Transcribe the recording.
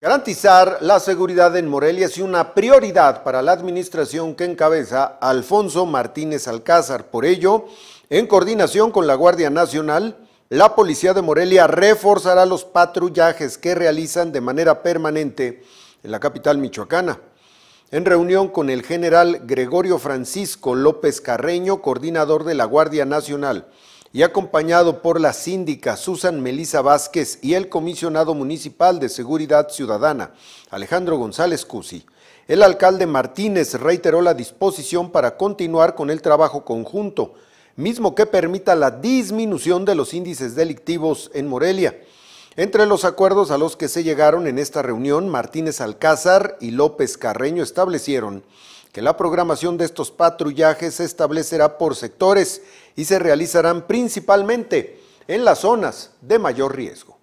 Garantizar la seguridad en Morelia es una prioridad para la administración que encabeza Alfonso Martínez Alcázar. Por ello, en coordinación con la Guardia Nacional, la Policía de Morelia reforzará los patrullajes que realizan de manera permanente en la capital michoacana. En reunión con el general Gregorio Francisco López Carreño, coordinador de la Guardia Nacional, y acompañado por la síndica Susan Melisa Vázquez y el comisionado municipal de Seguridad Ciudadana, Alejandro González Cusi. El alcalde Martínez reiteró la disposición para continuar con el trabajo conjunto, mismo que permita la disminución de los índices delictivos en Morelia. Entre los acuerdos a los que se llegaron en esta reunión, Martínez Alcázar y López Carreño establecieron que la programación de estos patrullajes se establecerá por sectores y se realizarán principalmente en las zonas de mayor riesgo.